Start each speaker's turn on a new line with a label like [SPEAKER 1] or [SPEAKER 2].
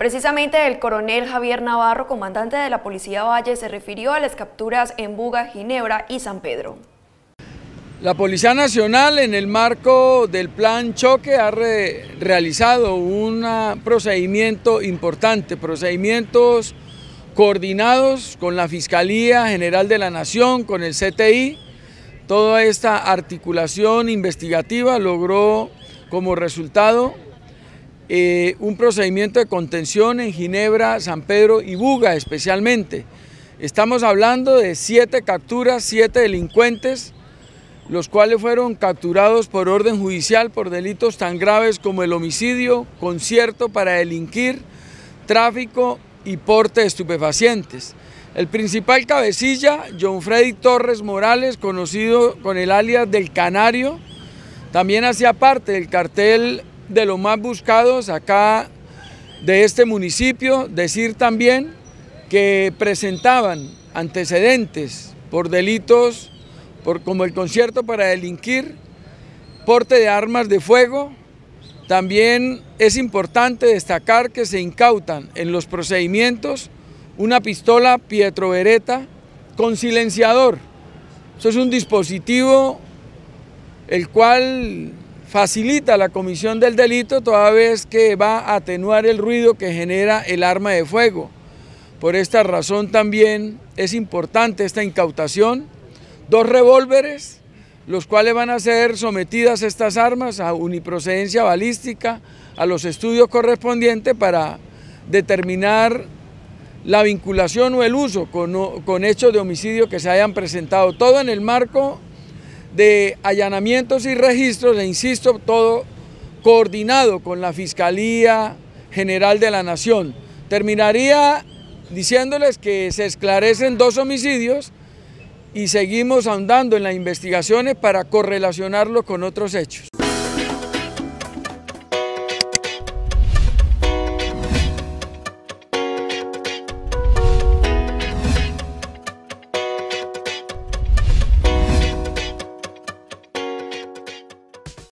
[SPEAKER 1] Precisamente el coronel Javier Navarro, comandante de la Policía Valle, se refirió a las capturas en Buga, Ginebra y San Pedro. La Policía Nacional en el marco del plan choque ha realizado un procedimiento importante, procedimientos coordinados con la Fiscalía General de la Nación, con el CTI. Toda esta articulación investigativa logró como resultado eh, un procedimiento de contención en Ginebra, San Pedro y Buga especialmente. Estamos hablando de siete capturas, siete delincuentes, los cuales fueron capturados por orden judicial por delitos tan graves como el homicidio, concierto para delinquir, tráfico y porte de estupefacientes. El principal cabecilla, John Freddy Torres Morales, conocido con el alias del Canario, también hacía parte del cartel de los más buscados acá de este municipio, decir también que presentaban antecedentes por delitos por, como el concierto para delinquir, porte de armas de fuego. También es importante destacar que se incautan en los procedimientos una pistola Pietro Beretta con silenciador. Eso es un dispositivo el cual facilita la comisión del delito toda vez que va a atenuar el ruido que genera el arma de fuego. Por esta razón también es importante esta incautación, dos revólveres, los cuales van a ser sometidas estas armas a uniprocedencia balística, a los estudios correspondientes para determinar la vinculación o el uso con, con hechos de homicidio que se hayan presentado, todo en el marco de allanamientos y registros, le insisto, todo coordinado con la Fiscalía General de la Nación. Terminaría diciéndoles que se esclarecen dos homicidios y seguimos ahondando en las investigaciones para correlacionarlo con otros hechos.